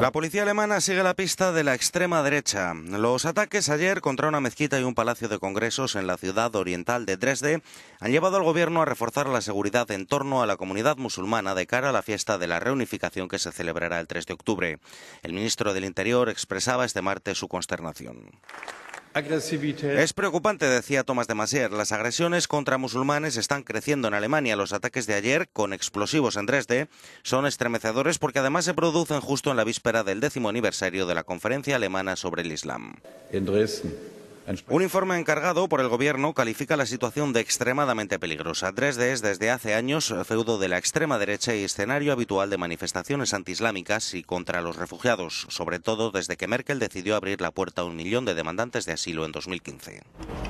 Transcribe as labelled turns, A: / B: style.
A: La policía alemana sigue la pista de la extrema derecha. Los ataques ayer contra una mezquita y un palacio de congresos en la ciudad oriental de Dresde han llevado al gobierno a reforzar la seguridad en torno a la comunidad musulmana de cara a la fiesta de la reunificación que se celebrará el 3 de octubre. El ministro del Interior expresaba este martes su consternación. Es preocupante, decía Thomas de Maizière. Las agresiones contra musulmanes están creciendo en Alemania. Los ataques de ayer, con explosivos en Dresde, son estremecedores porque además se producen justo en la víspera del décimo aniversario de la conferencia alemana sobre el Islam. Un informe encargado por el gobierno califica la situación de extremadamente peligrosa. Dresde es desde hace años feudo de la extrema derecha y escenario habitual de manifestaciones antiislámicas y contra los refugiados, sobre todo desde que Merkel decidió abrir la puerta a un millón de demandantes de asilo en 2015.